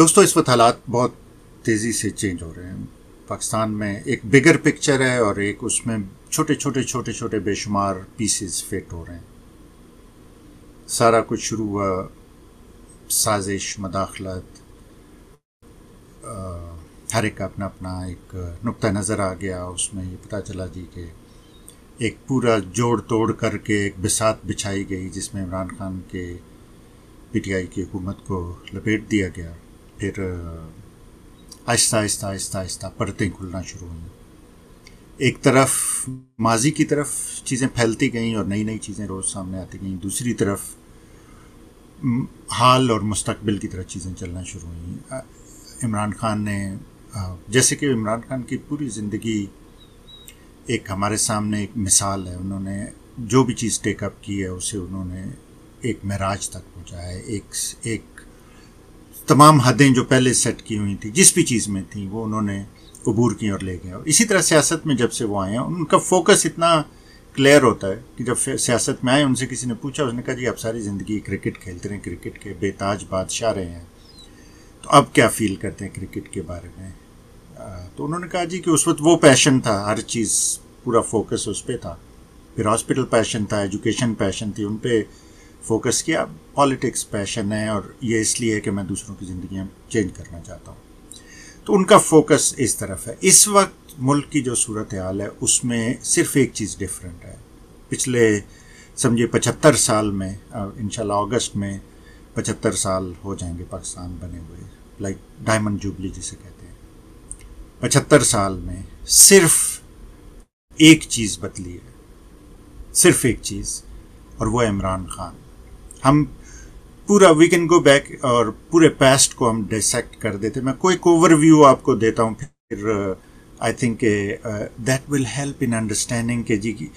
दोस्तों इस वक्त हालात बहुत तेज़ी से चेंज हो रहे हैं पाकिस्तान में एक बिगर पिक्चर है और एक उसमें छोटे छोटे छोटे छोटे बेशुमार पीसेस फिट हो रहे हैं सारा कुछ शुरू हुआ साजिश मदाखलत हर एक अपना अपना एक नुक्ता नज़र आ गया उसमें ये पता चला जी कि एक पूरा जोड़ तोड़ करके एक बिसात बिछाई गई जिसमें इमरान खान के पीटीआई की हुकूमत को लपेट दिया गया फिर आहिस्ता आहिस्ता आहिस्ता आहिस्ता परतें खुलना शुरू हुई एक तरफ माजी की तरफ चीज़ें फैलती गईं और नई नई चीज़ें रोज़ सामने आती गईं दूसरी तरफ हाल और मुस्तबिल की तरफ चीज़ें चलना शुरू हुई इमरान खान ने जैसे कि इमरान खान की पूरी ज़िंदगी एक हमारे सामने एक मिसाल है उन्होंने जो भी चीज़ टेकअप की है उसे उन्होंने एक महराज तक पहुँचाया है एक एक तमाम हदें जो पहले सेट की हुई थी जिस भी चीज़ में थी वो उन्होंने अबूर की और ले गए और इसी तरह सियासत में जब से वो आए हैं उनका फोकस इतना क्लियर होता है कि जब सियासत में आए उनसे किसी ने पूछा उसने कहा जी आप सारी ज़िंदगी क्रिकेट खेलते रहे क्रिकेट के बेताज बादशाह रहे हैं तो अब क्या फील करते हैं क्रिकेट के बारे में तो उन्होंने कहा जी कि उस वक्त वो पैशन था हर चीज़ पूरा फोकस उस पर था फिर हॉस्पिटल पैशन था एजुकेशन पैशन थी उन पर फोकस किया पॉलिटिक्स पैशन है और ये इसलिए है कि मैं दूसरों की ज़िंदगी चेंज करना चाहता हूँ तो उनका फोकस इस तरफ है इस वक्त मुल्क की जो सूरत हाल है उसमें सिर्फ एक चीज़ डिफरेंट है पिछले समझिए पचहत्तर साल में इन अगस्त में पचहत्तर साल हो जाएंगे पाकिस्तान बने हुए लाइक डायमंड जुबली जिसे कहते हैं पचहत्तर साल में सिर्फ एक चीज़ बदली है सिर्फ एक चीज़ और वो इमरान खान हम पूरा वी कैन गो बैक और पूरे पास्ट को हम डिसेक्ट कर देते मैं कोई ओवरव्यू आपको देता हूँ फिर I think that will help in understanding के जी की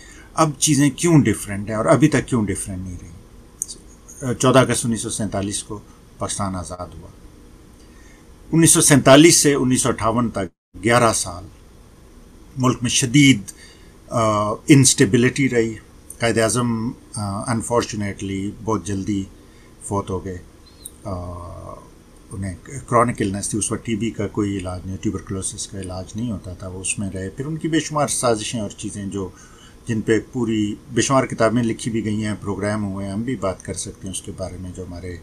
अब चीज़ें क्यों डिफरेंट हैं और अभी तक क्यों डिफरेंट नहीं रही uh, चौदह अगस्त उन्नीस को पाकिस्तान आज़ाद हुआ उन्नीस से उन्नीस तक 11 साल मुल्क में शदीद इंस्टेबिलिटी uh, रही कायद अजम अनफॉर्चुनेटली बहुत जल्दी फोत हो गए उन्हें क्रॉनिक इलनेस थी उस वक्त टीबी का कोई इलाज नहीं ट्यूबरकलोसिस का इलाज नहीं होता था वो उसमें रहे फिर उनकी बेशुमार साजिशें और चीज़ें जो जिन पे पूरी बेशुमार किताबें लिखी भी गई हैं प्रोग्राम हुए हैं हम भी बात कर सकते हैं उसके बारे में जो हमारे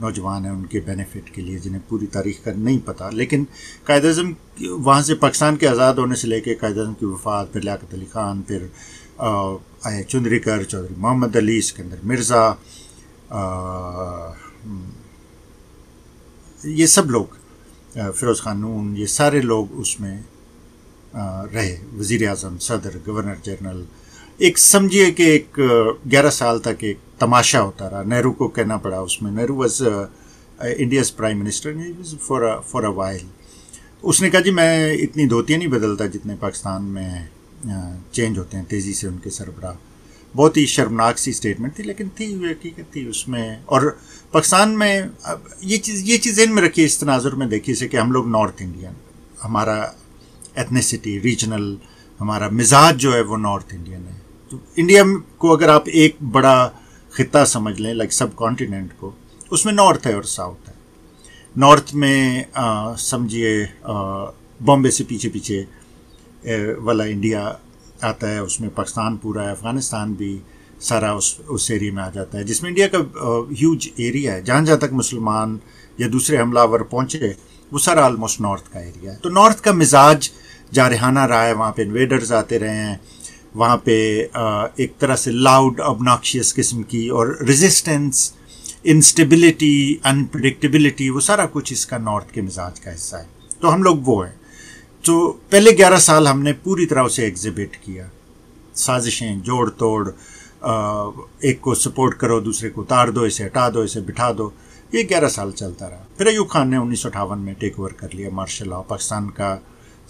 नौजवान हैं उनके बेनिफिट के लिए जिन्हें पूरी तारीख का नहीं पता लेकिन कायद अजम वहाँ से पाकिस्तान के आज़ाद होने से लेके कायद अजम की वफात फिर लियात अली ख़ान फिर आए चुंदरीकर चौधरी मोहम्मद अली सिकंदर मिर्ज़ा ये सब लोग फ़िरोज़ खानून ये सारे लोग उसमें रहे वज़ी अजम सदर गवर्नर जनरल एक समझिए कि एक ग्यारह साल तक एक तमाशा होता रहा नेहरू को कहना पड़ा उसमें Nehru was India's prime minister for for a while उसने कहा जी मैं इतनी धोतियाँ नहीं बदलता जितने पाकिस्तान में चेंज होते हैं तेज़ी से उनके सरबराह बहुत ही शर्मनाक सी स्टेटमेंट थी लेकिन थी ठीक है थी उसमें और पाकिस्तान में ये चीज़ ये चीज़ इन में रखी इस तनाजुर में देखिए से कि हम लोग नॉर्थ इंडियन हमारा एथनिसिटी रीजनल हमारा मिजाज जो है वो नॉर्थ इंडियन है तो इंडिया को अगर आप एक बड़ा खिता समझ लें लाइक सब कॉन्टीनेंट को उसमें नॉर्थ है और साउथ है नॉर्थ में समझिए बॉम्बे से पीछे पीछे वाला इंडिया आता है उसमें पाकिस्तान पूरा है अफ़गानिस्तान भी सारा उस उस एरिया में आ जाता है जिसमें इंडिया का ह्यूज एरिया है जहाँ जहाँ तक मुसलमान या दूसरे हमलावर पहुँचे वो सारा ऑलमोस्ट नॉर्थ का एरिया है तो नॉर्थ का मिजाज जारहाना रहा है वहाँ पे इन्वेडर्स आते रहे हैं वहाँ पे एक तरह से लाउड अबनाक्शियस किस्म की और रेजिस्टेंस इंस्टेबिलिटी अनप्रडिक्टेबिलिटी वो सारा कुछ इसका नॉर्थ के मिजाज का हिस्सा है तो हम लोग वो हैं तो पहले ग्यारह साल हमने पूरी तरह उसे एग्जिबिट किया साजिशें जोड़ तोड़ एक को सपोर्ट करो दूसरे को उतार दो इसे हटा दो इसे बिठा दो ये ग्यारह साल चलता रहा फिर अयूब खान ने उन्नीस में टेक ओवर कर लिया मार्शल लॉ पाकिस्तान का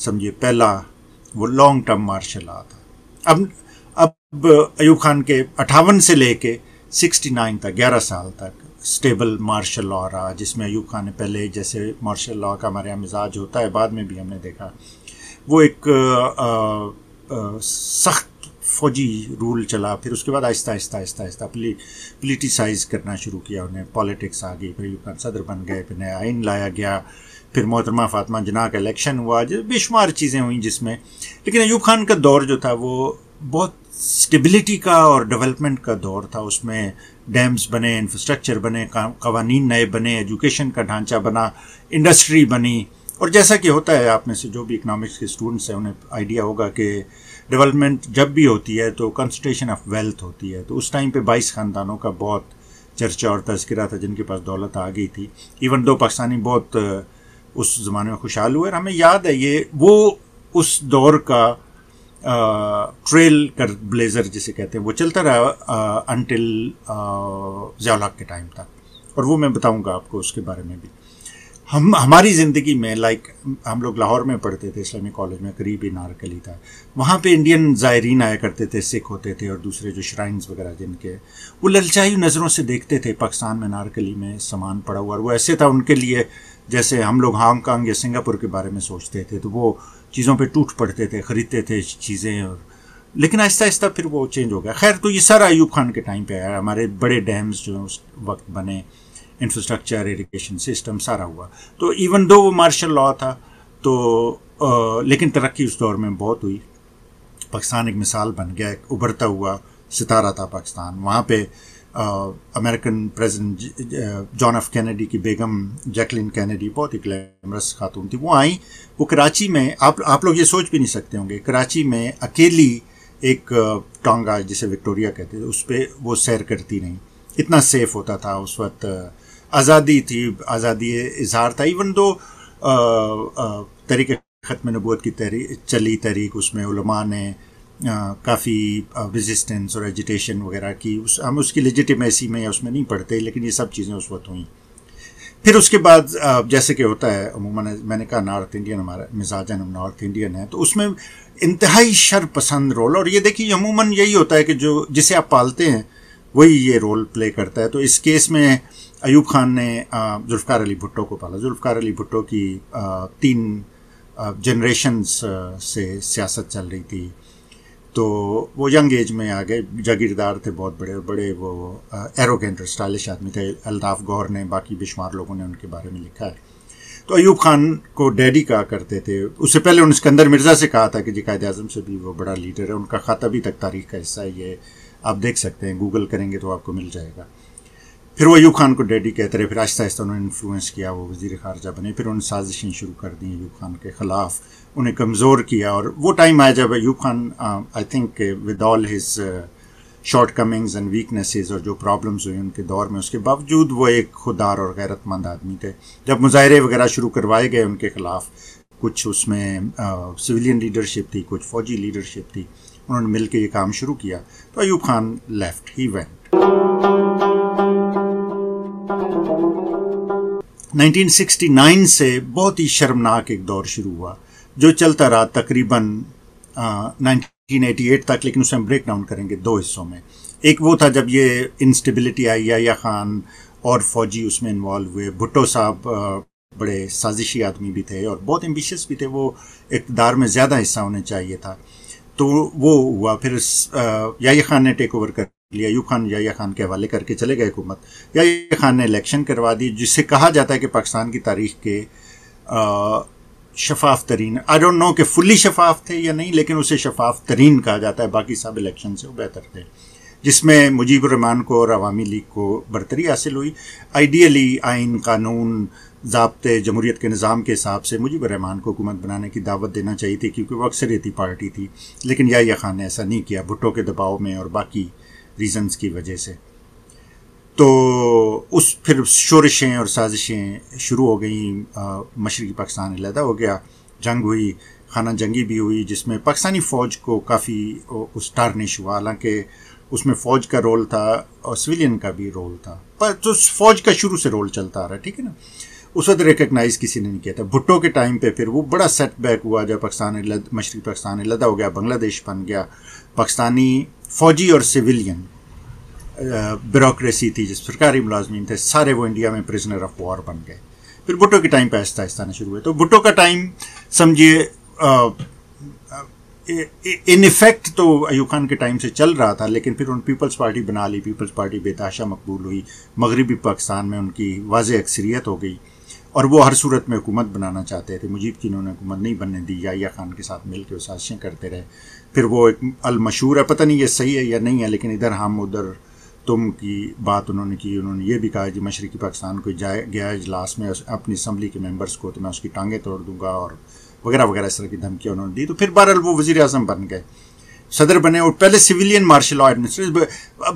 समझिए पहला वो लॉन्ग टर्म मार्शल लॉ था अब अब अयूब खान के अठावन से लेके 69 तक ग्यारह साल तक स्टेबल मार्शल लॉ रहा जिसमें अयूब खान ने पहले जैसे मार्शल लॉ का हमारे यहाँ मिजाज होता है बाद में भी हमने देखा वो एक सख्त फौजी रूल चला फिर उसके बाद आहिस्ता आहिस्ता आहिस्ता आहिस्ता पली, करना शुरू किया उन्हें पॉलिटिक्स आ गई फिर अयूब खान सदर बन गए फिर नया आइन लाया गया फिर मोहतरमा फातमा जना का इलेक्शन हुआ बेशुमार चीज़ें हुई जिसमें लेकिन अयूब खान का दौर जो था वो बहुत स्टेबिलिटी का और डेवलपमेंट का दौर था उसमें डैम्स बने इंफ्रास्ट्रक्चर बने कवानीन नए बने एजुकेशन का ढांचा बना इंडस्ट्री बनी और जैसा कि होता है आप में से जो भी इकोनॉमिक्स के स्टूडेंट्स हैं उन्हें आइडिया होगा कि डेवलपमेंट जब भी होती है तो कंसनट्रेशन ऑफ वेल्थ होती है तो उस टाइम पे बाईस ख़ानदानों का बहुत चर्चा और तस्करा था जिनके पास दौलत आ गई थी इवन दो पाकिस्तानी बहुत उस ज़माने में खुशहाल हुए और हमें याद है ये वो उस दौर का ट्रेल कर ब्लेज़र जिसे कहते हैं वो चलता रहा अनटिल जयालाक के टाइम तक और वो मैं बताऊंगा आपको उसके बारे में भी हम हमारी ज़िंदगी में लाइक हम लोग लाहौर में पढ़ते थे इस्लामिक कॉलेज में करीब नारकली था वहाँ पे इंडियन ज़ायरीन आया करते थे सिख होते थे और दूसरे जो श्राइन्स वगैरह जिनके वो ललचाई नज़रों से देखते थे पाकिस्तान में नारकली में सामान पड़ा हुआ और वो ऐसे था उनके लिए जैसे हम लोग हांगकॉन्ग या सिंगापुर के बारे में सोचते थे तो वो चीज़ों पे टूट पड़ते थे ख़रीदते थे चीज़ें और लेकिन आहिस्ता आहिस्ता फिर वो चेंज हो गया खैर तो ये सारा अयूब खान के टाइम पे आया हमारे बड़े डैम्स जो उस वक्त बने इंफ्रास्ट्रक्चर इरीगेशन सिस्टम सारा हुआ तो इवन दो वो मार्शल लॉ था तो आ, लेकिन तरक्की उस दौर में बहुत हुई पाकिस्तान एक मिसाल बन गया एक उभरता हुआ सितारा था पाकिस्तान वहाँ पे American president John F Kennedy की बेगम जैकलिन कैनेडी बहुत ही ग्लैमरस खातून थी वो आई वो कराची में आप आप लोग ये सोच भी नहीं सकते होंगे कराची में अकेली एक uh, टांगा जिसे विक्टोरिया कहते थे उस पर वो सैर करती नहीं इतना सेफ होता था उस वक्त uh, आज़ादी थी आज़ादी इजहार था इवन दो uh, तरीके ख़त्म नबूत की तहरी चली तहरीक उसमें उलमा ने काफ़ी रेजिस्टेंस और एजिटेशन वगैरह की उस हम उसकी लजिटमेसी में या उसमें नहीं पढ़ते लेकिन ये सब चीज़ें उस वक्त हुई फिर उसके बाद जैसे कि होता है अमूमन मैंने कहा नॉर्थ इंडियन हमारा मिजाज हम नॉर्थ इंडियन है तो उसमें इंतहाई शर पसंद रोल और ये देखिए अमूमन यही होता है कि जो जिसे आप पालते हैं वही ये रोल प्ले करता है तो इस केस में अयूब खान ने जुल्फ़ार अली भुट्टो को पाला जुल्फ़ार अली भुट्टो की तीन जनरेशन्स से सियासत चल रही थी तो वो यंग एज में आ गए जागीरदार थे बहुत बड़े बड़े वो एरोगेंट स्टाइलिश आदमी थे अल्ताफ़ गौर ने बाकी बेशुमार लोगों ने उनके बारे में लिखा है तो अयूब खान को डैडी कहा करते थे उससे पहले उन्होंने सिकंदर मिर्ज़ा से कहा था कि जी कायद अजम से भी वो बड़ा लीडर है उनका ख़त अभी तक तारीख का हिस्सा है ये आप देख सकते हैं गूगल करेंगे तो आपको मिल जाएगा फिर वो अयूब खान को डैडी कहते रहे फिर आहिस्ता आहिस्ता उन्होंने इन्फ्लुएंस किया वो वजीर खारजा बने फिर उन्होंने साजिशें शुरू कर दी अयूब खान के ख़िलाफ़ उन्हें कमज़ोर किया और वो टाइम आया जब Ayub Khan I think with all his shortcomings and weaknesses और जो प्रॉब्लम्स हुई उनके दौर में उसके बावजूद वो एक खुदार और गैरतमंद आदमी थे जब मुजाहरे वगैरह शुरू करवाए गए उनके ख़िलाफ़ कुछ उसमें सिविलियन uh, लीडरशिप थी कुछ फ़ौजी लीडरशिप थी उन्होंने मिल के ये काम शुरू किया तो अयूब खान लेफ्ट ही वेंट 1969 से बहुत ही शर्मनाक एक दौर शुरू हुआ जो चलता रहा तकरीबन 1988 तक लेकिन उसे हम ब्रेक डाउन करेंगे दो हिस्सों में एक वो था जब ये इंस्टेबिलिटी आई या खान और फौजी उसमें इन्वॉल्व हुए भुट्टो साहब बड़े साजिशी आदमी भी थे और बहुत एम्बिशियस भी थे वो इकदार में ज़्यादा हिस्सा होने चाहिए था तो वो हुआ फिर या खान ने टेक ओवर कर लिया खान या खान के हवाले करके चले गए हुकूमत या खान ने इलेक्शन करवा दी जिससे कहा जाता है कि पाकिस्तान की तारीख के शफाफ तरीन आई डोंट नो कि फुल्ली शफाफ थे या नहीं लेकिन उसे शफाफ तरीन कहा जाता है बाकी सब इलेक्शन से वो बेहतर थे जिसमें मुजीबरहमान को और अवामी लीग को बरतरी हासिल हुई आइडियली आइन कानून जबते जमहूरीत के निज़ाम के हिसाब से मुजीब रहमान को हुकूमत बनाने की दावत देना चाहिए थी क्योंकि वो अक्सरियती पार्टी थी लेकिन या खान ने ऐसा नहीं किया भुट्टो के दबाव में और बाकी रीज़न्स की वजह से तो उस फिर शोरशें और साजिशें शुरू हो गई मशरक़ी पाकिस्तान अलहदा हो गया जंग हुई खाना जंगी भी हुई जिसमें पाकिस्तानी फ़ौज को काफ़ी उस टारनिश हुआ हालांकि उसमें फ़ौज का रोल था और सिविलियन का भी रोल था पर तो फ़ौज का शुरू से रोल चलता आ रहा है ठीक है ना उस वक्त रिकगनाइज़ किसी ने नहीं किया था भुट्टो के टाइम पे फिर वो बड़ा सेटबैक हुआ जब पाकिस्तान मशरक़ी पाकिस्तान लदा हो गया बांग्लादेश बन गया पाकिस्तानी फौजी और सिविलियन ब्यूरोसी थी जिस सरकारी मुलाजमीन थे सारे वो इंडिया में प्रिजनर ऑफ वॉर बन गए फिर भुट्टो के टाइम पर आहिस्ता आहिस्ता ना शुरू हुए तो भुट्टो का टाइम समझिए इन इफेक्ट तो अयूब खान के टाइम से चल रहा था लेकिन फिर उन पीपल्स पार्टी बना ली पीपल्स पार्टी बेताशा मकबूल हुई मगरबी पाकिस्तान में उनकी वाज अक्सरियत हो गई और वो हर सूरत में हुकूमत बनाना चाहते थे मुजीब की इन्होंने हुकूमत नहीं बनने दी या खान के साथ मिल के साजिशें करते रहे फिर वो एक अलमशहूर है पता नहीं ये सही है या नहीं है लेकिन इधर हम उधर तुम की बात उन्होंने की उन्होंने ये भी कहा कि मशरक़ी पाकिस्तान को जाए गया इजलास में अपनी असम्बली के मेम्बर्स को तो मैं उसकी टांगें तोड़ दूंगा और वगैरह वगैरह इस तरह की धमकियाँ उन्होंने दी तो फिर बहरहाल वो वज़ी अजम बन गए सदर बने और पहले civilian martial law administrator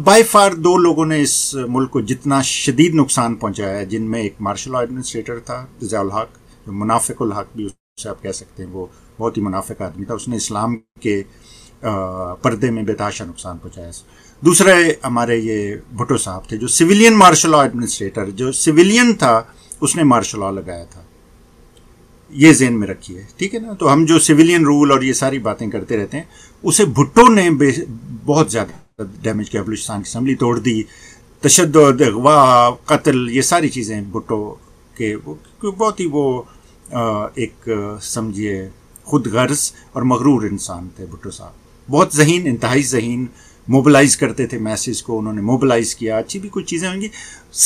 by far दो लोगों ने इस मुल्क को जितना शदीद नुकसान पहुंचाया है जिनमें एक मार्शल लॉ एडमिनिस्ट्रेटर था रजाउल हक जो मुनाफिक हक भी उससे आप कह सकते हैं वो बहुत ही मुनाफिक आदमी था उसने इस्लाम के पर्दे में बेताशा नुकसान पहुंचाया दूसरा हमारे ये भुटो साहब थे जो सिविलियन मार्शल लॉ एडमिनिस्ट्रेटर जो सिविलियन था उसने मार्शल लॉ लगाया था ये जेन में रखिए ठीक है ना तो हम जो सिविलियन रूल और ये सारी बातें करते रहते हैं उसे भुट्टो ने बहुत ज़्यादा डैमेज किया बलूचिस्तान की असम्बली तोड़ दी तशद अगवा कत्ल ये सारी चीज़ें भुट्टो के बहुत ही वो एक समझिए खुद गर्ज और मगरूर इंसान थे भुट्टो साहब बहुत जहीन इंतहाई जहीन मोबिलाइज करते थे मैसेज को उन्होंने मोबिलाइज किया अच्छी भी कुछ चीज़ें होंगी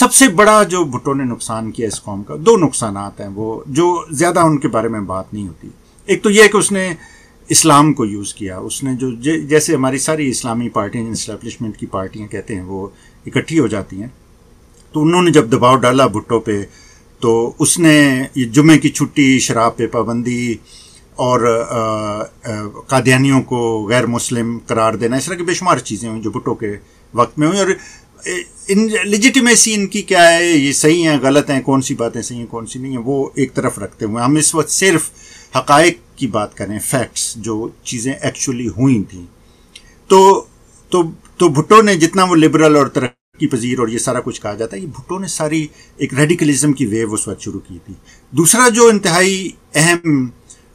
सबसे बड़ा जो भुट्टो ने नुकसान किया इस कॉम का दो नुकसान हैं वो जो ज़्यादा उनके बारे में बात नहीं होती एक तो यह कि उसने इस्लाम को यूज़ किया उसने जो जैसे हमारी सारी इस्लामी पार्टियाँ इस्टेब्लिशमेंट की पार्टियाँ कहते हैं वो इकट्ठी हो जाती हैं तो उन्होंने जब दबाव डाला भुट्टो पे तो उसने ये जुमे की छुट्टी शराब पे पाबंदी और कादियानियों को गैर मुस्लिम करार देना इस तरह की बेशुमार चीज़ें हुई जो भुटो के वक्त में हुई और इन लिजिटमेसी इनकी क्या है ये सही हैं गलत हैं कौन सी बातें सही हैं कौन सी नहीं हैं वो एक तरफ रखते हुए हम इस वक्त सिर्फ हकायक की बात करें फैक्ट्स जो चीज़ें एक्चुअली हुई थी तो तो तो भुट्टो ने जितना वो लिबरल और तरक्की पजीर और ये सारा कुछ कहा जाता है ये भुट्टो ने सारी एक रेडिकलिज्म की वेव उस वक्त शुरू की थी दूसरा जो इंतहाई अहम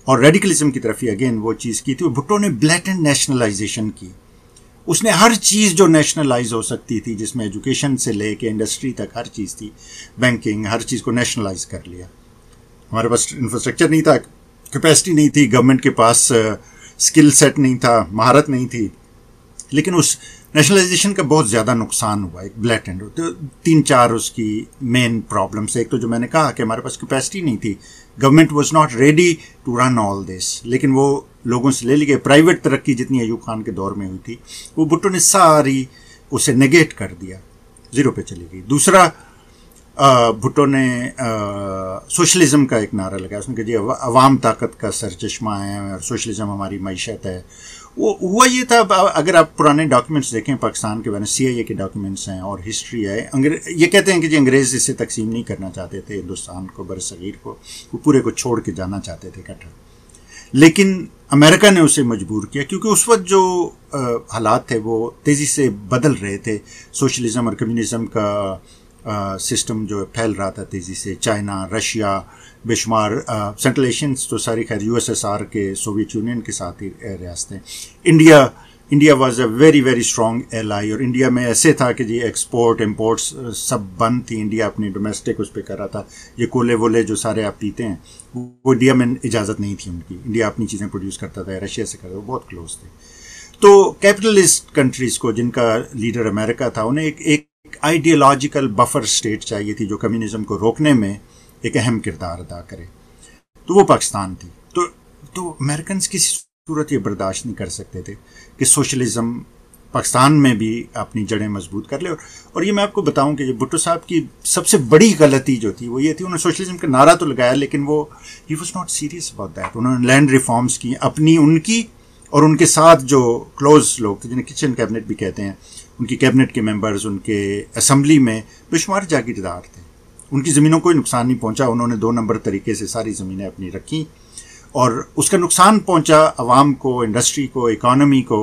और रेडिकलिज्म की तरफ ही अगेन वो चीज़ की थी भुट्टो ने ब्लैटेंट नेशनलाइजेशन की उसने हर चीज़ जो नेशनलाइज हो सकती थी जिसमें एजुकेशन से ले इंडस्ट्री तक हर चीज़ थी बैंकिंग हर चीज़ को नेशनलाइज कर लिया हमारे पास इंफ्रास्ट्रक्चर नहीं था कैपेसिटी नहीं थी गवर्नमेंट के पास स्किल uh, सेट नहीं था महारत नहीं थी लेकिन उस नेशनलाइजेशन का बहुत ज़्यादा नुकसान हुआ एक एंड तो तीन चार उसकी मेन प्रॉब्लम्स एक तो जो मैंने कहा कि हमारे पास कैपेसिटी नहीं थी government was not ready to run all this लेकिन वो लोगों से ले ली गई प्राइवेट तरक्की जितनी अयूब खान के दौर में हुई थी वो भुट्टो ने सारी उसे नेगेट कर दिया ज़ीरो पे चली गई दूसरा भुट्टो ने सोशलिज्म का एक नारा लगाया उसने कहा जी अवाम ताकत का सरचश्मा है और सोशलिज्म हमारी मीशत है वो हुआ ये था अगर आप पुराने डॉक्यूमेंट्स देखें पाकिस्तान के बारे में सी के डॉक्यूमेंट्स हैं और हिस्ट्री है अंग्रेज ये कहते हैं कि जी अंग्रेज़ इसे तकसीम नहीं करना चाहते थे हिंदुस्तान को बर सगीर को वो पूरे को छोड़ के जाना चाहते थे कटर लेकिन अमेरिका ने उसे मजबूर किया क्योंकि उस वक्त जो हालात थे वो तेज़ी से बदल रहे थे सोशलिज़म और कम्यूनिज़म का सिस्टम जो फैल रहा था तेज़ी से चाइना रशिया बेशुमार सेंट्रल एशियन तो सारी खैर यूएसएसआर के सोवियत यूनियन के साथ ही रियासतें India India was a very very L I और इंडिया में ऐसे था कि जी एक्सपोर्ट इम्पोर्ट्स सब बंद थी इंडिया अपनी डोमेस्टिक उस पर कर रहा था ये कोले वोले जो सारे आप पीते हैं वो इंडिया में इजाज़त नहीं थी उनकी इंडिया अपनी चीज़ें प्रोड्यूस करता था रशिया से करता था बहुत क्लोज थे तो कैपिटलिस्ट कंट्रीज़ को जिनका लीडर अमेरिका था उन्हें एक एक आइडियोलॉजिकल बफर स्टेट चाहिए थी जो कम्युनिज्म को रोकने में एक अहम किरदार अदा करे तो वो पाकिस्तान थी तो तो अमेरिकन किसी सूरत ये बर्दाश्त नहीं कर सकते थे कि सोशलिज़म पाकिस्तान में भी अपनी जड़ें मजबूत कर ले और, और ये मैं आपको बताऊं कि भुट्टो साहब की सबसे बड़ी गलती जो थी वो ये थी उन्होंने सोशलिज्म का नारा तो लगाया लेकिन वो he was not serious about that उन्होंने लैंड रिफॉर्म्स की अपनी उनकी और उनके साथ जो क्लोज लोग थे जिन्हें किचन कैबिनेट भी कहते हैं उनकी कैबिनेट के मेम्बर्स उनके असम्बली में बेशुमार जागीरदार थे उनकी ज़मीनों को नुकसान नहीं पहुंचा उन्होंने दो नंबर तरीके से सारी ज़मीनें अपनी रखी और उसका नुकसान पहुंचा आवाम को इंडस्ट्री को इकानमी को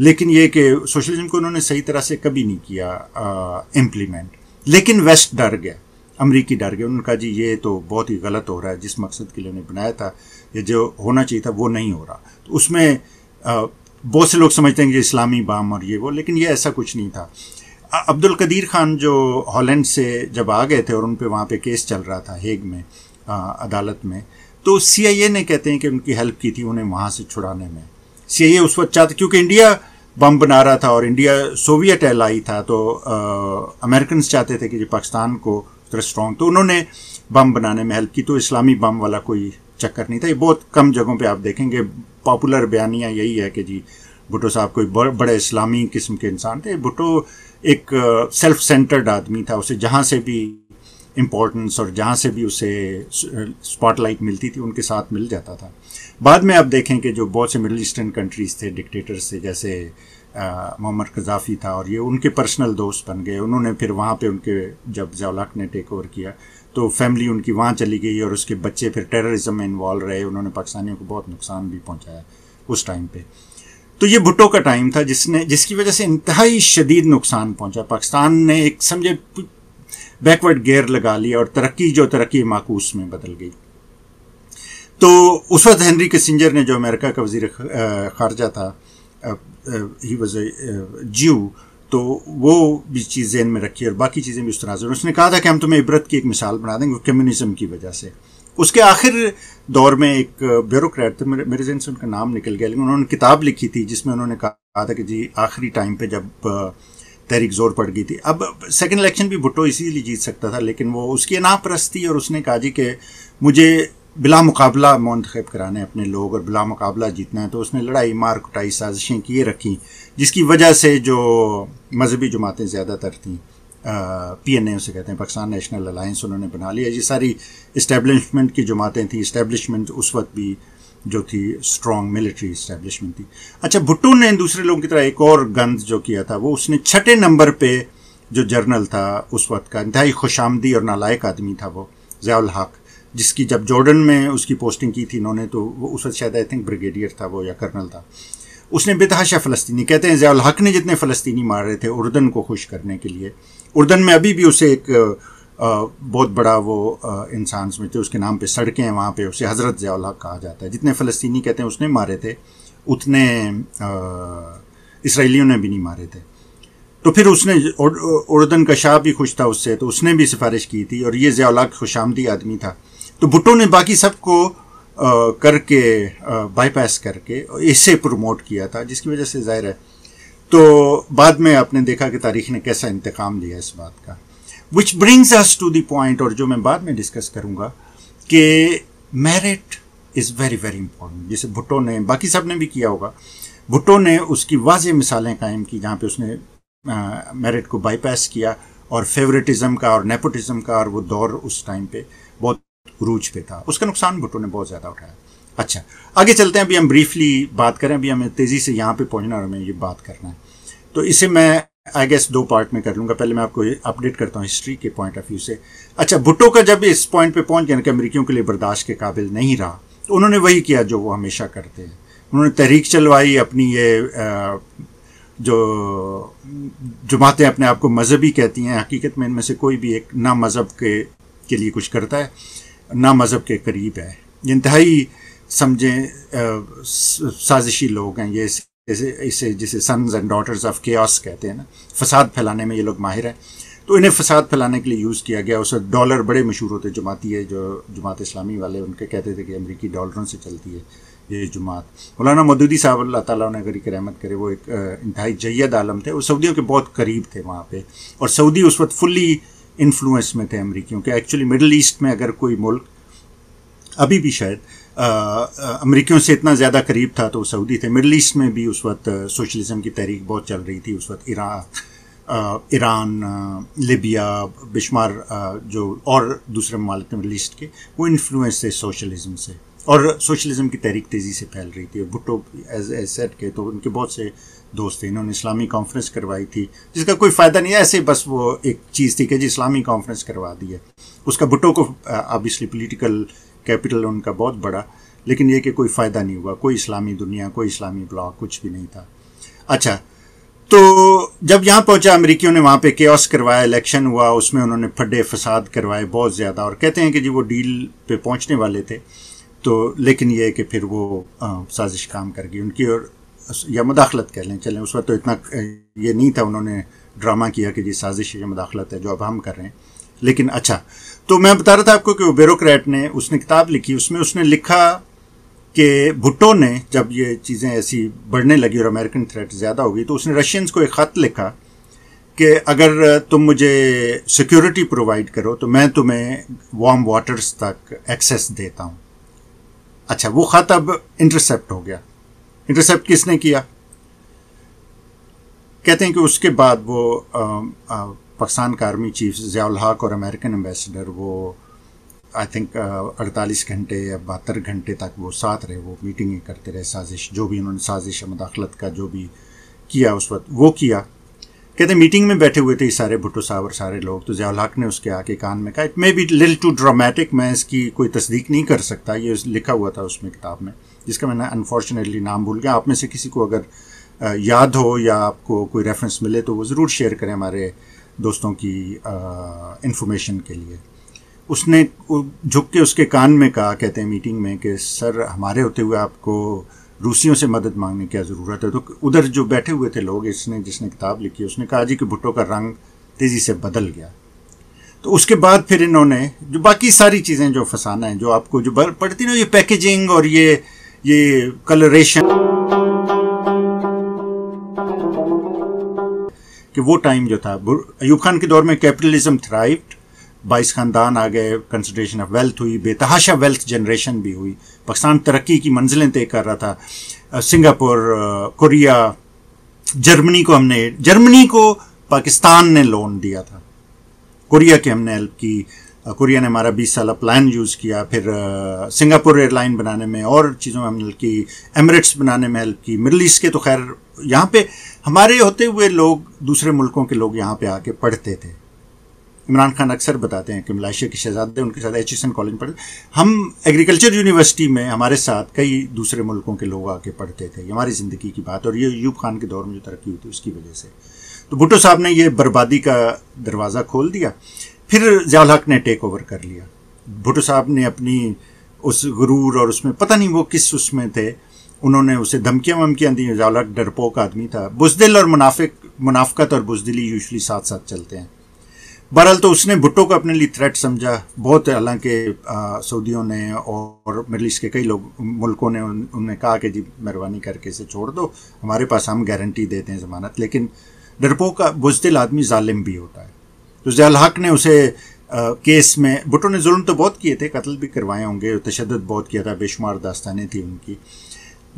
लेकिन ये कि सोशलिज्म को उन्होंने सही तरह से कभी नहीं किया इम्प्लीमेंट लेकिन वेस्ट डर गया अमरीकी डर गया उनका जी ये तो बहुत ही गलत हो रहा है जिस मकसद के लिए उन्हें बनाया था या जो होना चाहिए था वो नहीं हो रहा तो उसमें बहुत से लोग समझते हैं कि इस्लामी बाम और ये वो लेकिन ये ऐसा कुछ नहीं था अब्दुल कदीर खान जो हॉलैंड से जब आ गए थे और उन पे वहाँ पे केस चल रहा था हेग में आ, अदालत में तो सीआईए ने कहते हैं कि उनकी हेल्प की थी उन्हें वहाँ से छुड़ाने में सीआईए उस वक्त चाहते क्योंकि इंडिया बम बना रहा था और इंडिया सोवियत आई था तो अमेरिकन चाहते थे कि जो पाकिस्तान को थोड़ा स्ट्रॉन्ग तो उन्होंने बम बनाने में हेल्प की तो इस्लामी बम वाला कोई चक्कर नहीं था ये बहुत कम जगहों पे आप देखेंगे पॉपुलर बयानियाँ यही है कि जी भुटो साहब कोई बड़े इस्लामी किस्म के इंसान थे भुटो एक सेल्फ सेंटर्ड आदमी था उसे जहाँ से भी इम्पोर्टेंस और जहाँ से भी उसे स्पॉटलाइट मिलती थी उनके साथ मिल जाता था बाद में आप देखें कि जो बहुत से मिडल ईस्टर्न कंट्रीज़ थे डिक्टेटर्स थे जैसे मोहम्मद कजाफ़ी था और ये उनके पर्सनल दोस्त बन गए उन्होंने फिर वहाँ पे उनके जब जौलाक ने टेक ओवर किया तो फैमिली उनकी वहाँ चली गई और उसके बच्चे फिर टेररिज्म में इन्वॉल्व रहे उन्होंने पाकिस्तानियों को बहुत नुकसान भी पहुँचाया उस टाइम पर तो ये भुट्टो का टाइम था जिसने जिसकी वजह से इंतहाई शदीद नुकसान पहुंचा पाकिस्तान ने एक समझे बैकवर्ड गेयर लगा लिया और तरक्की जो तरक्की माकूस में बदल गई तो उस वक्त हेनरी किसिंजर ने जो अमेरिका का वजीर खारजा था ही वॉज ज्यू तो वो भी चीज़ जहन में रखी और बाकी चीज़ें भी उस तरह से उसने कहा था कि हम तुम्हें इबरत की एक मिसाल बना देंगे कम्युनिज्म की वजह से उसके आखिर दौर में एक ब्यूरोक्रेट थे मेरे मेरे जहन से उनका नाम निकल गया लेकिन उन्होंने किताब लिखी थी जिसमें उन्होंने कहा था कि जी आखिरी टाइम पे जब तहरीक जोर पड़ गई थी अब सेकंड इलेक्शन भी भुट्टो इसीलिए जीत सकता था लेकिन वो उसकी अनापरस्त और उसने कहा जी कि मुझे बिला मुकाबला मंतखब कराने अपने लोग और बिला मुकाबला जीतना है तो उसने लड़ाई मार कुटाई साजिशें किए रखी जिसकी वजह से जो मजहबी जमातें ज़्यादातर थीं पी एन ए उसे कहते हैं पाकिस्तान नेशनल अलाइंस उन्होंने बना लिया ये सारी इस्टेबलिशमेंट की जमातें थी इस्टेबलिशमेंट उस वक्त भी जो थी स्ट्रॉन्ग मिलिट्री इस्टेबलिशमेंट थी अच्छा भुट्टो ने दूसरे लोगों की तरह एक और गंद जो किया था वो उसने छठे नंबर पर जो जर्नल था उस वक्त का इंतहाई खुशामदी और नालायक आदमी था वो जयाल हक जिसकी जब जॉर्डन में उसकी पोस्टिंग की थी इन्होंने तो वो उस वक्त शायद आई थिंक ब्रिगेडियर था वो या कर्नल था उसने बेतहाशा फ़लस्तीनी कहते हैं जयाल हक ने जितने फ़लस्तीनी मार रहे थे उर्दन को खुश करने के लिए उर्दन में अभी भी उसे एक बहुत बड़ा वो इंसान समझते उसके नाम पे सड़कें हैं वहाँ पे उसे हज़रत ज़ियाला कहा जाता है जितने फ़लस्तनी कहते हैं उसने मारे थे उतने इसराइलियों ने भी नहीं मारे थे तो फिर उसने उर्दन का शाह भी खुश था उससे तो उसने भी सिफारिश की थी और ये खुश आमदी आदमी था तो भुट्टो ने बाकी सबको करके बाईपास करके इसे प्रमोट किया था जिसकी वजह से ज़ाहिर है तो बाद में आपने देखा कि तारीख ने कैसा इंतकाम लिया इस बात का which brings us to the point और जो मैं बाद में डिस्कस करूँगा कि merit is very very important जैसे भुट्टो ने बाकी सब ने भी किया होगा भुट्टो ने उसकी वाज मिसालें कायम की जहाँ पे उसने मेरिट को बाईपास किया और फेवरेटिज्म का और नेपोटिज्म का और वो दौर उस टाइम पे बहुत रूज पे था उसका नुकसान भुट्टो ने बहुत ज़्यादा उठाया अच्छा आगे चलते हैं अभी हम ब्रीफली बात करें अभी हमें तेज़ी से यहाँ पे पहुँचना और हमें ये बात करना है तो इसे मैं आई गेस दो पार्ट में कर लूँगा पहले मैं आपको अपडेट करता हूँ हिस्ट्री के पॉइंट ऑफ व्यू से अच्छा भुट्टो का जब इस पॉइंट पे पहुँच गया कि अमरीकियों के लिए बर्दाश्त के काबिल नहीं रहा तो उन्होंने वही किया जो वो हमेशा करते हैं उन्होंने तहरीक चलवाई अपनी ये जो जमातें अपने आप को मजहबी कहती हैं हकीकत में इनमें से कोई भी एक ना मज़हब के के लिए कुछ करता है ना मज़हब के करीब है इंतहाई समझें साजिशी लोग हैं ये इसे इसे जिसे sons and daughters of case कहते हैं ना फसाद फैलाने में ये लोग माहिर हैं तो इन्हें फसाद फैलाने के लिए यूज़ किया गया उस डॉलर बड़े मशहूर होते जमाती है जो जमात इस्लामी वाले उनके कहते थे कि अमरीकी डॉलरों से चलती है ये जुमात मौलाना मदूदी साहब अल्लाह ताला ने गरी करहमत करे वो एक इंतहाई जैद आलम थे वो सऊदियों के बहुत करीब थे वहाँ पे और सऊदी उस वक्त फुल्ली इन्फ्लुएंस में थे अमरीकियों के एक्चुअली मिडल ईस्ट में अगर कोई मुल्क अभी भी शायद अमरीकियों से इतना ज़्यादा करीब था तो सऊदी थे मिडल ईस्ट में भी उस वक्त सोशलिज़म की तहरीक बहुत चल रही थी उस वक्त ईरान ईरान लिबिया बेशुमार जो और दूसरे ममालिक मिडल ईस्ट के वो इन्फ्लुएंस थे सोशलिज़म से और सोशलिज़म की तहरीक तेज़ी से फैल रही थी भुट्टो एज एज सेट के तो उनके बहुत से दोस्त थे इन्होंने इस्लामी कॉन्फ्रेंस करवाई थी जिसका कोई फ़ायदा नहीं है ऐसे बस वो एक चीज़ थी कि जी इस्लामी कॉन्फ्रेंस करवा दी है उसका भुट्टो को ऑबियसली पोलिटिकल कैपिटल उनका बहुत बड़ा लेकिन ये कि कोई फ़ायदा नहीं हुआ कोई इस्लामी दुनिया कोई इस्लामी ब्लॉक कुछ भी नहीं था अच्छा तो जब यहाँ पहुँचा अमरीकियों ने वहाँ पे केस करवाया इलेक्शन हुआ उसमें उन्होंने फड्डे फसाद करवाए बहुत ज़्यादा और कहते हैं कि जी वो डील पे पहुँचने वाले थे तो लेकिन ये कि फिर वो साजिश काम कर गई उनकी और या मुदाखलत कह लें चलें उस वक्त तो इतना ये नहीं था उन्होंने ड्रामा किया कि जी साजिश या मुदाखलत है जो अब हम कर रहे हैं लेकिन अच्छा तो मैं बता रहा था आपको कि वो ब्यूरोक्रेट ने उसने किताब लिखी उसमें उसने लिखा कि भुट्टो ने जब ये चीज़ें ऐसी बढ़ने लगी और अमेरिकन थ्रेट ज़्यादा हो गई तो उसने रशियंस को एक ख़त लिखा कि अगर तुम मुझे सिक्योरिटी प्रोवाइड करो तो मैं तुम्हें वार्म वाटर्स तक एक्सेस देता हूँ अच्छा वो ख़त अब इंटरसेप्ट हो गया इंटरसेप्ट किसने किया कहते हैं कि उसके बाद वो आ, आ, पाकिस्तान का आर्मी चीफ ज़ियाल हक और अमेरिकन एम्बेसडर वो आई थिंक uh, अड़तालीस घंटे या बहत्तर घंटे तक वो साथ रहे वो मीटिंगें करते रहे साजिश जो भी उन्होंने साजिश मुदाखलत का जो भी किया उस वक्त वो किया कहते मीटिंग में बैठे हुए थे सारे भुट्टो साहब और सारे लोग तो जयाल हक ने उसके आके कान में कहा it may be lil too dramatic मैं इसकी कोई तस्दीक नहीं कर सकता ये लिखा हुआ था उसमें किताब में जिसका मैंने अनफॉर्चुनेटली नाम भूल गया आप में से किसी को अगर uh, याद हो या आपको कोई रेफरेंस मिले तो वो ज़रूर शेयर करें हमारे दोस्तों की इन्फॉर्मेशन के लिए उसने झुक के उसके कान में कहा कहते हैं मीटिंग में कि सर हमारे होते हुए आपको रूसियों से मदद मांगने की ज़रूरत है तो उधर जो बैठे हुए थे लोग इसने जिसने किताब लिखी उसने कहा जी कि भुट्टो का रंग तेज़ी से बदल गया तो उसके बाद फिर इन्होंने जो बाकी सारी चीज़ें जो फसाना है जो आपको जो पढ़ती ना ये पैकेजिंग और ये ये कलरेशन कि वो टाइम जो था अयूब खान के दौर में कैपिटलिज्म थ्राइव्ड बाईस खानदान आ गए कंसनट्रेशन ऑफ वेल्थ हुई बेतहाशा वेल्थ जनरेशन भी हुई पाकिस्तान तरक्की की मंजिलें तय कर रहा था सिंगापुर कोरिया जर्मनी को हमने जर्मनी को पाकिस्तान ने लोन दिया था कोरिया के हमने हेल्प की कोरिया ने हमारा 20 साल प्लान यूज़ किया फिर सिंगापुर एयरलाइन बनाने में और चीज़ों में हमने हेल्प की एमरेट्स बनाने में हेल्प की मिडल ईस्ट के तो खैर यहाँ पे हमारे होते हुए लोग दूसरे मुल्कों के लोग यहाँ पे आके पढ़ते थे इमरान खान अक्सर बताते हैं कि मलाशिया के शहजादे उनके साथ एच कॉलेज में पढ़ते हम एग्रीकल्चर यूनिवर्सिटी में हमारे साथ कई दूसरे मुल्कों के लोग आके पढ़ते थे हमारी ज़िंदगी की बात और ये यूब खान के दौर में जो तरक्की हुई थी उसकी वजह से तो भुटो साहब ने ये बर्बादी का दरवाज़ा खोल दिया फिर जयाल हक ने टेक ओवर कर लिया भुटो साहब ने अपनी उस गुरूर और उसमें पता नहीं वो किस उसमें थे उन्होंने उसे धमकियां वमकियां दी उजाला डरपोक आदमी था बुजदिल और मुनाफिक मुनाफकत और बुजदिली यूजली साथ साथ चलते हैं बहरहाल तो उसने भुट्टो को अपने लिए थ्रेट समझा बहुत हालांकि सऊदियों ने और मिडल ईस्ट के कई लोग मुल्कों ने उन, उनने कहा कि जी मेहरबानी करके इसे छोड़ दो हमारे पास हम गारंटी देते हैं ज़मानत लेकिन डरपो का बुजदिल आदमी ालिम भी होता है तो जयालहक ने उसे आ, केस में भुट्टो ने जुल्म तो बहुत किए थे कत्ल भी करवाए होंगे तशद बहुत किया था बेशुमार दास्तानें थी उनकी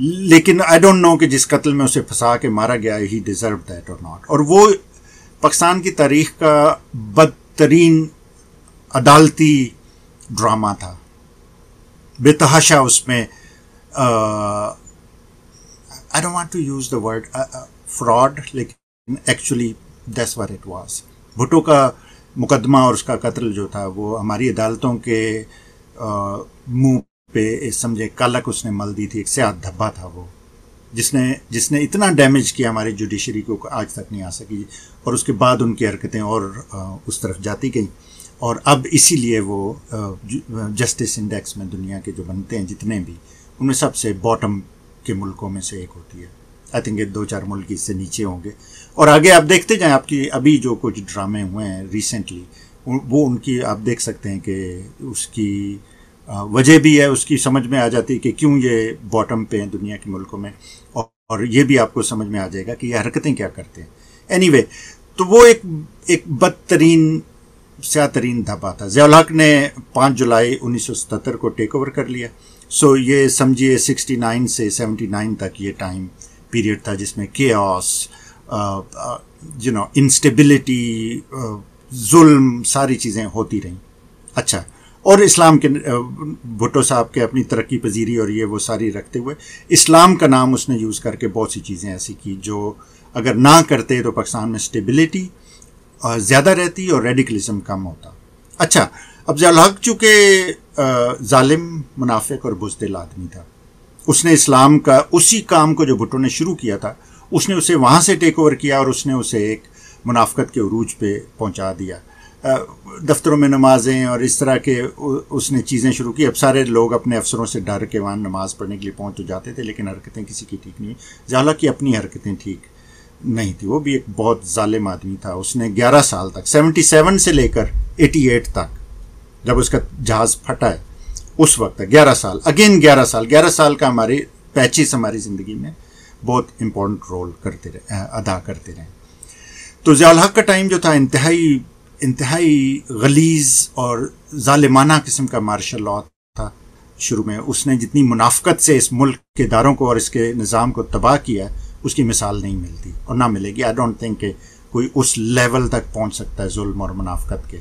लेकिन आई डोंट नो कि जिस कत्ल में उसे फंसा के मारा गया ही डिज़र्व दैट और नॉट और वो पाकिस्तान की तारीख का बदतरीन अदालती ड्रामा था बेतहाशा उसमें I don't want to use the word fraud लेकिन actually that's what it was Bhutto का मुकदमा और उसका कत्ल जो था वो हमारी अदालतों के मुंह पे समझे कालक उसने मल दी थी एक से धब्बा था वो जिसने जिसने इतना डैमेज किया हमारी जुडिशरी को आज तक नहीं आ सकी और उसके बाद उनकी हरकतें और उस तरफ जाती गई और अब इसीलिए वो जस्टिस इंडेक्स में दुनिया के जो बनते हैं जितने भी उनमें सबसे बॉटम के मुल्कों में से एक होती है आई थिंक ये दो चार मुल्क इससे नीचे होंगे और आगे आप देखते जाएं आपकी अभी जो कुछ ड्रामे हुए हैं रिसेंटली वो उनकी आप देख सकते हैं कि उसकी वजह भी है उसकी समझ में आ जाती है कि क्यों ये बॉटम पे हैं दुनिया के मुल्कों में और ये भी आपको समझ में आ जाएगा कि ये हरकतें क्या करते हैं एनी anyway, तो वो एक एक बदतरीन स्या तरीन धबा था जयालाक ने 5 जुलाई 1977 को टेक ओवर कर लिया सो ये समझिए 69 से 79 तक ये टाइम पीरियड था जिसमें के यू नो इंस्टेबिलिटी जुल्म सारी चीज़ें होती रहीं अच्छा और इस्लाम के भुट्टो साहब के अपनी तरक्की पजीरी और ये वो सारी रखते हुए इस्लाम का नाम उसने यूज़ करके बहुत सी चीज़ें ऐसी की जो अगर ना करते तो पाकिस्तान में स्टेबिलिटी ज़्यादा रहती और रेडिकलिज्म कम होता अच्छा अब जलहक चूँकि ालिम मुनाफिक और बुजदिल आदमी था उसने इस्लाम का उसी काम को जो भुट्टो ने शुरू किया था उसने उसे वहाँ से टेक ओवर किया और उसने उसे एक मुनाफ़त के अरूज पे पहुँचा दिया दफ्तरों में नमाज़ें और इस तरह के उसने चीज़ें शुरू की अब सारे लोग अपने अफसरों से डर के वहाँ नमाज़ पढ़ने के लिए पहुँच तो जाते थे लेकिन हरकतें किसी की ठीक नहीं जाला की अपनी हरकतें ठीक नहीं थी वो भी एक बहुत ालिम आदमी था उसने 11 साल तक 77 से लेकर 88 तक जब उसका जहाज़ फटा है उस वक्त ग्यारह 11 साल अगेन 11 साल 11 साल का हमारी पैचिस हमारी ज़िंदगी में बहुत इम्पोर्टेंट रोल करते रहे अदा करते रहे तो जयाल का टाइम जो था इंतहाई इंतहाई गलीज और ालिमाना किस्म का मार्शल लॉ था शुरू में उसने जितनी मुनाफ्त से इस मुल्क के इदारों को और इसके निज़ाम को तबाह किया है उसकी मिसाल नहीं मिलती और ना मिलेगी आई डोंट थिंक कि कोई उस लेवल तक पहुँच सकता है जुल्म और मुनाफ्त के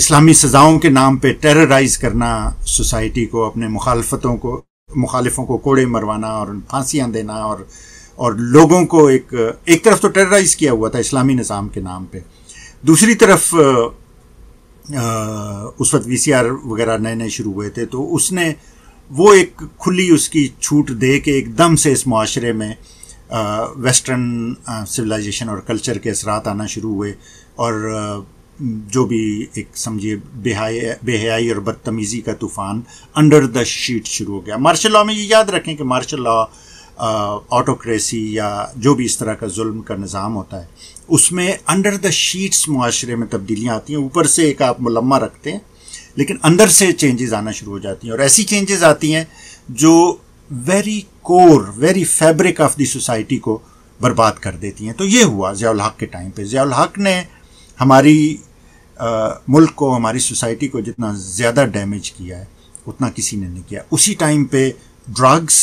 इस्लामी सज़ाओं के नाम पर टेरराइज करना सोसाइटी को अपने मुखालफतों को मुखालफों को कोड़े मरवाना और फांसियाँ देना और और लोगों को एक एक तरफ तो टेरराइज किया हुआ था इस्लामी निज़ाम के नाम पे दूसरी तरफ आ, उस वक्त वी वगैरह नए नए शुरू हुए थे तो उसने वो एक खुली उसकी छूट दे के एकदम से इस माशरे में वेस्टर्न सिविलाइजेशन और कल्चर के असरात आना शुरू हुए और आ, जो भी एक समझिए बेहयाई और बदतमीज़ी का तूफ़ान अंडर द शीट शुरू हो गया मार्शल लॉ में ये याद रखें कि मार्शल लॉ ऑटोक्रेसी या जो भी इस तरह का जुल्म का निज़ाम होता है उसमें अंडर द शीट्स माशरे में तब्दीलियाँ आती हैं ऊपर से एक आप मलम्मा रखते हैं लेकिन अंदर से चेंजेस आना शुरू हो जाती हैं और ऐसी चेंजेस आती हैं जो very core very fabric of the society को बर्बाद कर देती हैं तो ये हुआ ज़ियाल हक के टाइम पे ज़ियाल हक ने हमारी आ, मुल्क को हमारी सोसाइटी को जितना ज़्यादा डैमेज किया है उतना किसी ने नहीं किया उसी टाइम पे ड्रग्स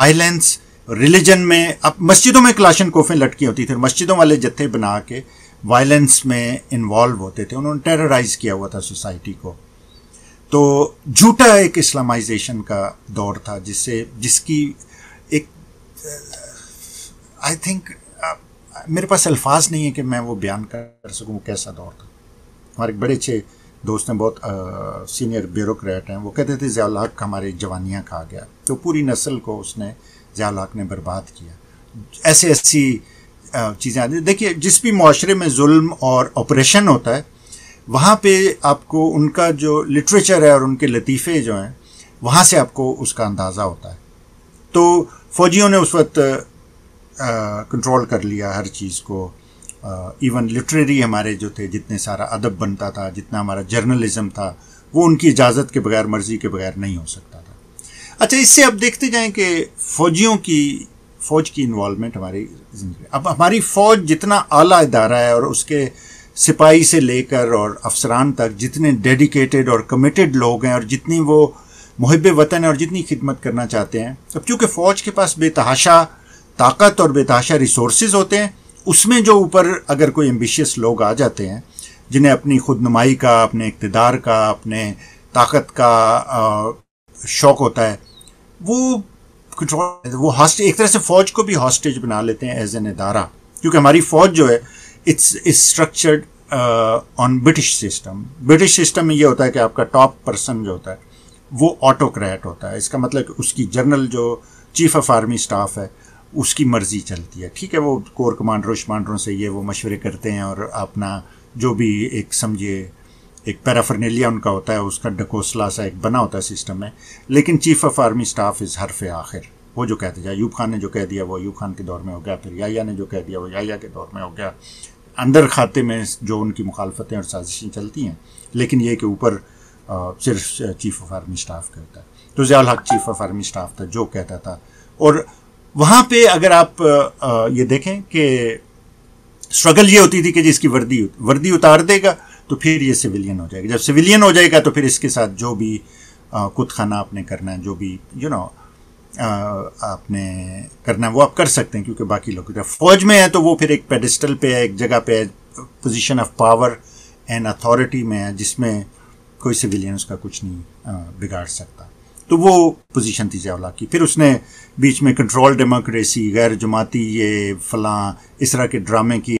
वायलेंस रिलीजन में अब मस्जिदों में क्लाशन कोफें लटकी होती थी मस्जिदों वाले जत्थे बना के वायलेंस में इन्वॉल्व होते थे उन्होंने टेरराइज किया हुआ था सोसाइटी को तो झूठा एक इस्लामाइजेशन का दौर था जिससे जिसकी एक आई थिंक मेरे पास अल्फाज नहीं है कि मैं वो बयान कर सकूँ कैसा दौर था हमारे बड़े अच्छे दोस्त हैं बहुत सीनियर ब्यूरोक्रेट हैं वो कहते थे ज़ियाल हमारे जवानियाँ खा गया तो पूरी नस्ल को उसने ज़ियाल ने बर्बाद किया ऐसे ऐसी चीज़ें आती देखिए जिस भी माशरे में जुल्म और ऑपरेशन होता है वहाँ पे आपको उनका जो लिटरेचर है और उनके लतीफ़े जो हैं वहाँ से आपको उसका अंदाज़ा होता है तो फौजियों ने उस वक्त कंट्रोल कर लिया हर चीज़ को इवन लिटरेरी हमारे जो थे जितने सारा अदब बनता था जितना हमारा जर्नलिज्म था वो उनकी इजाज़त के बगैर मर्ज़ी के बगैर नहीं हो सकता था अच्छा इससे अब देखते जाएं कि फ़ौजियों की फ़ौज की इन्वॉलमेंट हमारी ज़िंदगी अब हमारी फ़ौज जितना आला इदारा है और उसके सिपाही से लेकर और अफसरान तक जितने डेडिकेटेड और कमिटेड लोग हैं और जितनी वो मुहब वतन है और जितनी खिदमत करना चाहते हैं अब चूँकि फ़ौज के पास बेतहाशा ताकत और बेतहाशा रिसोर्स होते हैं उसमें जो ऊपर अगर कोई एम्बिशियस लोग आ जाते हैं जिन्हें अपनी खुदनुमाई का अपने इकतदार का अपने ताकत का शौक होता है वो कंट्रोल वो हॉस्टेज एक तरह से फ़ौज को भी हॉस्टेज बना लेते हैं एज एन अदारा क्योंकि हमारी फ़ौज जो है it's is structured on British system British system में ये होता है कि आपका टॉप पर्सन जो होता है वो ऑटोक्रैट होता है इसका मतलब उसकी जनरल जो चीफ ऑफ आर्मी स्टाफ है उसकी मर्ज़ी चलती है ठीक है वो कोर कमांडरों शमांडरों से ये वो मशवरे करते हैं और अपना जो भी एक समझिए एक पैराफर्नेलिया उनका होता है उसका डकोसला सा एक बना होता है सिस्टम में लेकिन chief of army staff is हरफ आखिर वो जो कहते थे यूब खान ने जो कह दिया वो यूब खान के दौर में हो गया फिर याया ने जो कह दिया वो याया के दौर में हो गया अंदर खाते में जो उनकी मुखालफतें और साजिशें चलती हैं लेकिन ये कि ऊपर सिर्फ चीफ ऑफ आर्मी स्टाफ कहता है तो ज़ियाल हक चीफ ऑफ आर्मी स्टाफ था जो कहता था और वहां पे अगर आप ये देखें कि स्ट्रगल ये होती थी कि जिसकी वर्दी वर्दी उतार देगा तो फिर ये सिविलियन हो जाएगा जब सिविलियन हो जाएगा तो फिर इसके साथ जो भी कुछ खाना आपने करना है जो भी यू you नो know, आपने करना है वो आप कर सकते हैं क्योंकि बाकी लोग फौज में है तो वो फिर एक पेडिस्टल पे है एक जगह पे है position of power and authority में है जिसमें कोई सिविलियन उसका कुछ नहीं बिगाड़ सकता तो वो पोजीशन थी जयावला की फिर उसने बीच में कंट्रोल डेमोक्रेसी गैर जमाती ये फलां इस तरह के ड्रामे किए